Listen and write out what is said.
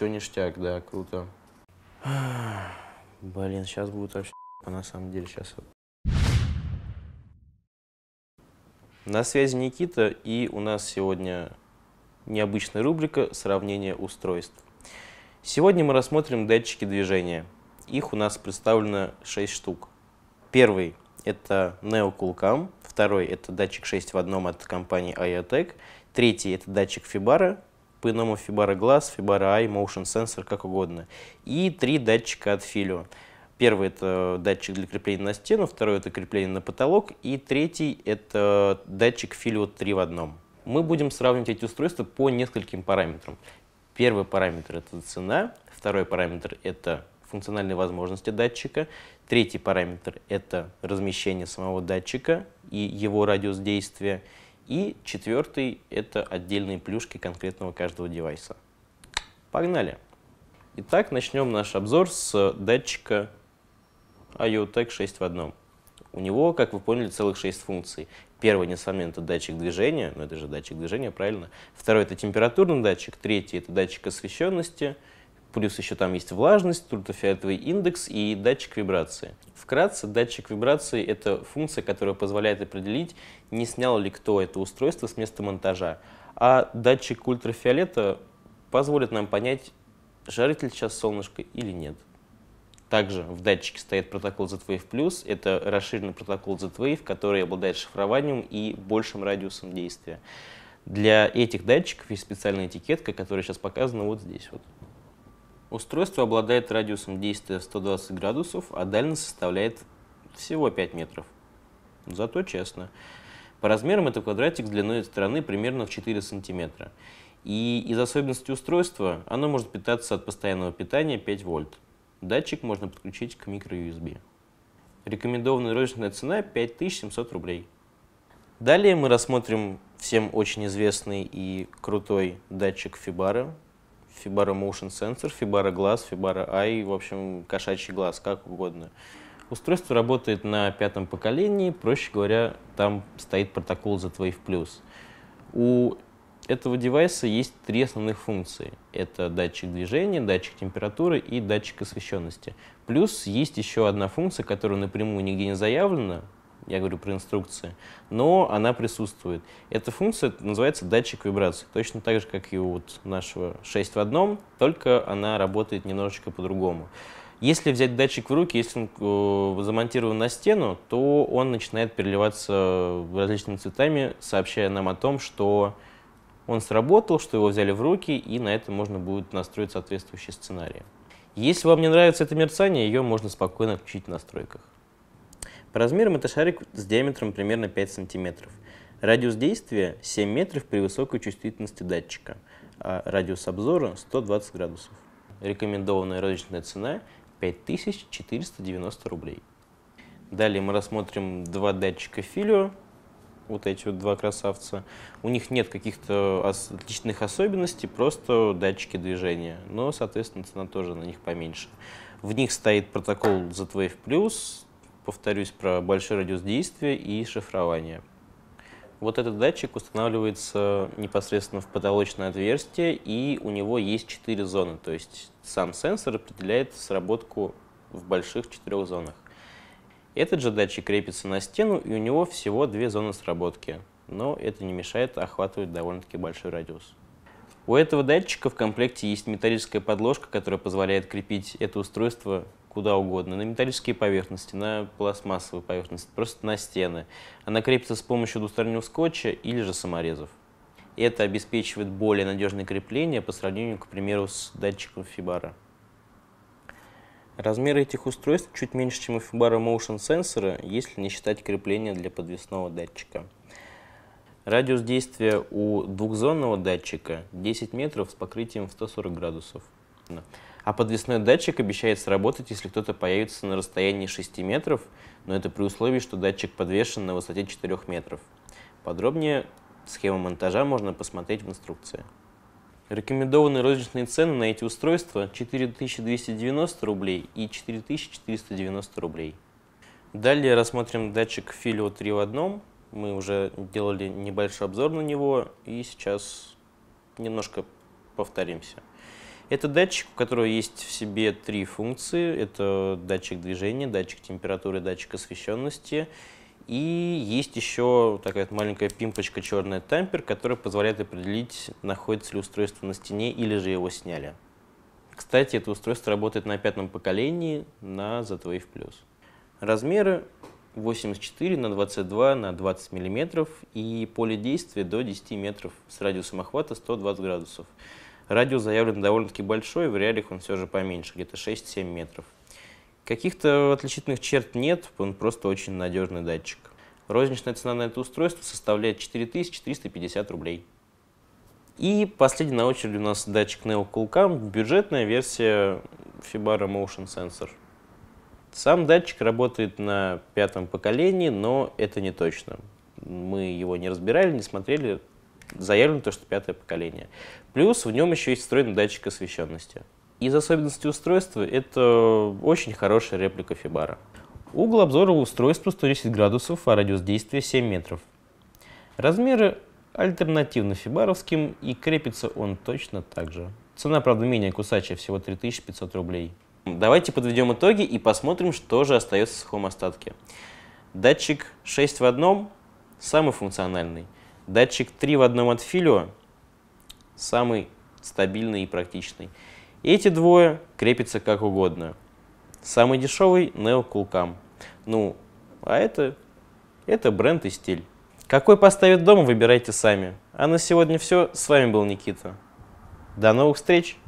Все ништяк, да, круто. Блин, сейчас будет вообще на самом деле сейчас. На связи Никита, и у нас сегодня необычная рубрика «Сравнение устройств». Сегодня мы рассмотрим датчики движения. Их у нас представлено 6 штук. Первый – это Neo NeoCoolCam, второй – это датчик 6 в одном от компании IOTech, третий – это датчик Fibara, по-иному Fibara Glass, Fibara Eye, Motion Sensor, как угодно. И три датчика от Filio. Первый – это датчик для крепления на стену, второй – это крепление на потолок, и третий – это датчик Filio 3 в одном. Мы будем сравнивать эти устройства по нескольким параметрам. Первый параметр – это цена, второй параметр – это функциональные возможности датчика, третий параметр – это размещение самого датчика и его радиус действия, и четвертый — это отдельные плюшки конкретного каждого девайса. Погнали! Итак, начнем наш обзор с датчика IoTech 6 в одном. У него, как вы поняли, целых 6 функций. Первый, несомненно, это датчик движения, но ну, это же датчик движения, правильно. Второй — это температурный датчик, третий — это датчик освещенности — Плюс еще там есть влажность, ультрафиолетовый индекс и датчик вибрации. Вкратце, датчик вибрации — это функция, которая позволяет определить, не снял ли кто это устройство с места монтажа. А датчик ультрафиолета позволит нам понять, жарит ли сейчас солнышко или нет. Также в датчике стоит протокол Z-Wave Plus. Это расширенный протокол Z-Wave, который обладает шифрованием и большим радиусом действия. Для этих датчиков есть специальная этикетка, которая сейчас показана вот здесь. Вот. Устройство обладает радиусом действия 120 градусов, а дальность составляет всего 5 метров. Зато честно. По размерам это квадратик с длиной стороны примерно в 4 сантиметра. И из особенностей устройства оно может питаться от постоянного питания 5 вольт. Датчик можно подключить к микро USB. Рекомендованная розничная цена 5700 рублей. Далее мы рассмотрим всем очень известный и крутой датчик Фибара Fibara Motion Sensor, Fibara Glass, Fibara Eye, в общем, кошачий глаз, как угодно. Устройство работает на пятом поколении, проще говоря, там стоит протокол Z-Wave+. У этого девайса есть три основных функции. Это датчик движения, датчик температуры и датчик освещенности. Плюс есть еще одна функция, которая напрямую нигде не заявлена, я говорю про инструкции, но она присутствует. Эта функция называется датчик вибрации точно так же, как и у вот нашего 6 в одном, только она работает немножечко по-другому. Если взять датчик в руки, если он э, замонтирован на стену, то он начинает переливаться различными цветами, сообщая нам о том, что он сработал, что его взяли в руки, и на это можно будет настроить соответствующий сценарий. Если вам не нравится это мерцание, ее можно спокойно включить в настройках. По размерам это шарик с диаметром примерно 5 сантиметров. Радиус действия 7 метров при высокой чувствительности датчика, а радиус обзора 120 градусов. Рекомендованная розничная цена 5490 рублей. Далее мы рассмотрим два датчика Филио, вот эти вот два красавца. У них нет каких-то отличных особенностей, просто датчики движения, но, соответственно, цена тоже на них поменьше. В них стоит протокол ZWave+, повторюсь, про большой радиус действия и шифрование. Вот этот датчик устанавливается непосредственно в потолочное отверстие, и у него есть четыре зоны, то есть сам сенсор определяет сработку в больших четырех зонах. Этот же датчик крепится на стену, и у него всего две зоны сработки, но это не мешает а охватывать довольно-таки большой радиус. У этого датчика в комплекте есть металлическая подложка, которая позволяет крепить это устройство куда угодно, на металлические поверхности, на пластмассовые поверхности, просто на стены. Она крепится с помощью двустороннего скотча или же саморезов. Это обеспечивает более надежное крепление по сравнению, к примеру, с датчиком Фибара. Размеры этих устройств чуть меньше, чем у Fibaro Motion сенсора, если не считать крепления для подвесного датчика. Радиус действия у двухзонного датчика 10 метров с покрытием в 140 градусов. А подвесной датчик обещает сработать, если кто-то появится на расстоянии 6 метров, но это при условии, что датчик подвешен на высоте 4 метров. Подробнее схему монтажа можно посмотреть в инструкции. Рекомендованные розничные цены на эти устройства 4290 рублей и 4490 рублей. Далее рассмотрим датчик Filio 3 в одном. Мы уже делали небольшой обзор на него и сейчас немножко повторимся. Это датчик, у которого есть в себе три функции. Это датчик движения, датчик температуры, датчик освещенности. И есть еще такая маленькая пимпочка черная тампер, которая позволяет определить, находится ли устройство на стене или же его сняли. Кстати, это устройство работает на пятом поколении на Z-Wave+. Размеры 84 на 22 на 20 мм и поле действия до 10 метров с радиусом охвата 120 градусов. Радиус заявлен довольно-таки большой, в реалиях он все же поменьше, где-то 6-7 метров. Каких-то отличительных черт нет, он просто очень надежный датчик. Розничная цена на это устройство составляет 4350 рублей. И последний на очереди у нас датчик Neo Coolcam, бюджетная версия Fibara Motion Sensor. Сам датчик работает на пятом поколении, но это не точно. Мы его не разбирали, не смотрели, заявлено то, что пятое поколение. Плюс в нем еще есть встроенный датчик освещенности. Из особенностей устройства это очень хорошая реплика Фибара. Угол обзора у устройства 110 градусов, а радиус действия 7 метров. Размеры альтернативно фибаровским и крепится он точно так же. Цена, правда, менее кусачая, всего 3500 рублей. Давайте подведем итоги и посмотрим, что же остается в сухом остатке. Датчик 6 в одном, самый функциональный – Датчик 3 в одном от Филио самый стабильный и практичный. эти двое крепятся как угодно. Самый дешевый Neo Cool Ну, а это, это бренд и стиль. Какой поставить дома, выбирайте сами. А на сегодня все. С вами был Никита. До новых встреч!